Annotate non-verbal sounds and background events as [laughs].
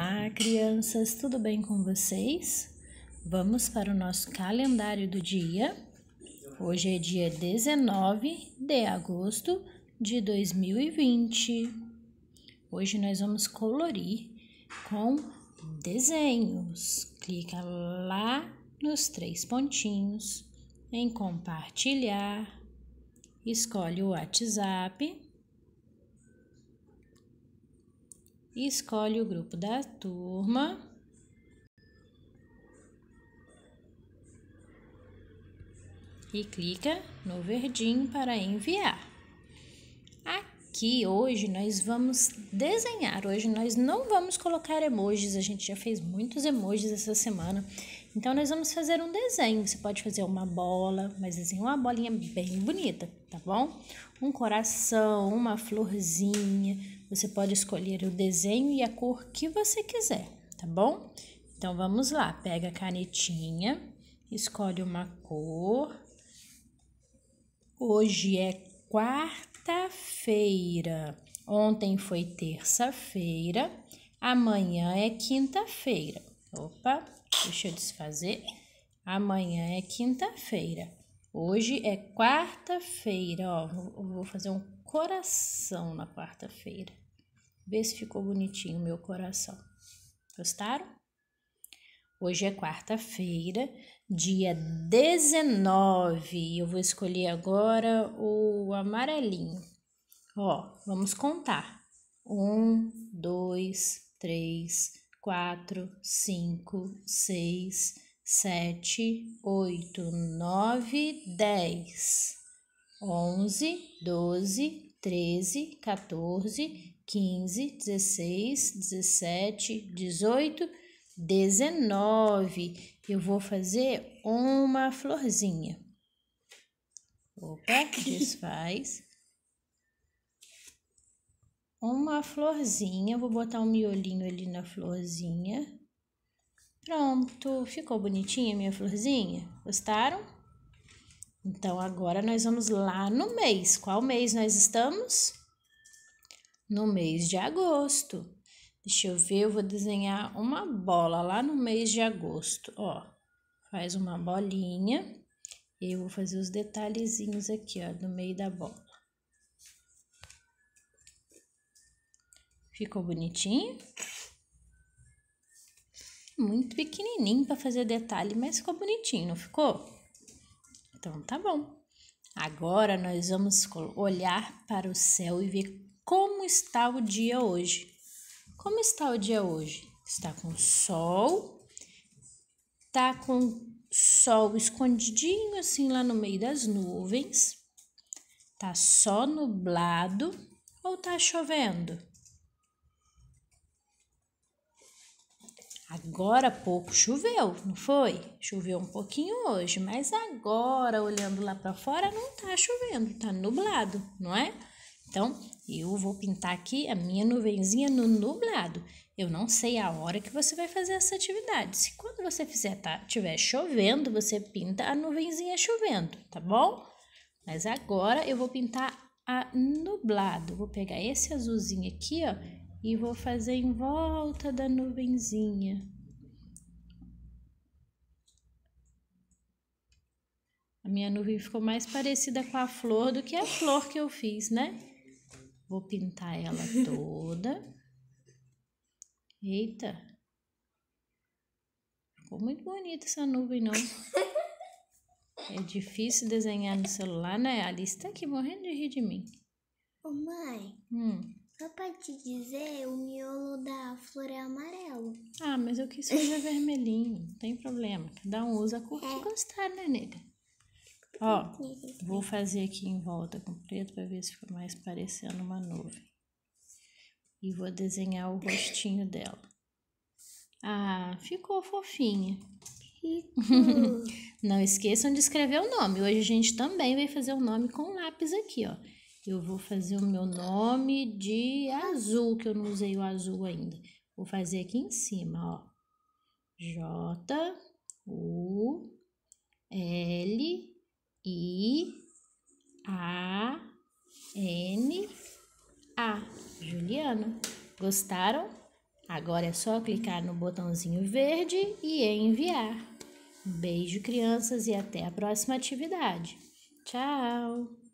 Olá, crianças, tudo bem com vocês? Vamos para o nosso calendário do dia. Hoje é dia 19 de agosto de 2020. Hoje nós vamos colorir com desenhos. Clica lá nos três pontinhos em compartilhar. Escolhe o WhatsApp escolhe o grupo da turma. E clica no verdinho para enviar. Aqui hoje nós vamos desenhar. Hoje nós não vamos colocar emojis, a gente já fez muitos emojis essa semana. Então nós vamos fazer um desenho. Você pode fazer uma bola, mas desenha uma bolinha bem bonita, tá bom? Um coração, uma florzinha, você pode escolher o desenho e a cor que você quiser, tá bom? Então vamos lá, pega a canetinha, escolhe uma cor. Hoje é quarta-feira. Ontem foi terça-feira, amanhã é quinta-feira. Opa, deixa eu desfazer. Amanhã é quinta-feira. Hoje é quarta-feira, ó. vou fazer um coração na quarta-feira. Vê se ficou bonitinho o meu coração. Gostaram? Hoje é quarta-feira, dia 19. Eu vou escolher agora o amarelinho. Ó, vamos contar. Um, dois, três, quatro, cinco, seis, sete, oito, nove, dez. 11, 12, 13, 14, 15, 16, 17, 18, 19. Eu vou fazer uma florzinha. Opa, [laughs] desfaz. Uma florzinha, vou botar um miolinho ali na florzinha. Pronto, ficou bonitinha minha florzinha? Gostaram? Então, agora nós vamos lá no mês. Qual mês nós estamos? No mês de agosto. Deixa eu ver, eu vou desenhar uma bola lá no mês de agosto. Ó, faz uma bolinha. E eu vou fazer os detalhezinhos aqui, ó, no meio da bola. Ficou bonitinho? Muito pequenininho para fazer detalhe, mas ficou bonitinho, não ficou? Então tá bom. Agora nós vamos olhar para o céu e ver como está o dia hoje. Como está o dia hoje? Está com sol, está com sol escondidinho assim lá no meio das nuvens, tá só nublado ou tá chovendo? Agora há pouco choveu, não foi? Choveu um pouquinho hoje, mas agora olhando lá para fora não tá chovendo, tá nublado, não é? Então, eu vou pintar aqui a minha nuvenzinha no nublado. Eu não sei a hora que você vai fazer essa atividade. Se quando você fizer tá, tiver chovendo, você pinta a nuvenzinha chovendo, tá bom? Mas agora eu vou pintar a nublado. Vou pegar esse azulzinho aqui, ó e vou fazer em volta da nuvenzinha. A minha nuvem ficou mais parecida com a flor do que a flor que eu fiz, né? Vou pintar ela toda. Eita! Ficou muito bonita essa nuvem, não? [laughs] É difícil desenhar no celular, né? A Alice tá aqui morrendo de rir de mim. Ô, mãe. Hum. Só pra te dizer, o miolo da flor é amarelo. Ah, mas eu quis fazer [laughs] vermelhinho, não tem problema. Cada um usa a cor que é. gostar, né, nega? Ó, vou fazer aqui em volta com preto pra ver se fica mais parecendo uma nuvem. E vou desenhar o rostinho dela. Ah, ficou fofinha. [laughs] não esqueçam de escrever o nome. Hoje a gente também vai fazer o um nome com lápis aqui, ó. Eu vou fazer o meu nome de azul, que eu não usei o azul ainda. Vou fazer aqui em cima, ó. J, U, L, I, A, N, A. Juliana, gostaram? Agora é só clicar no botãozinho verde e enviar. beijo, crianças, e até a próxima atividade. Tchau!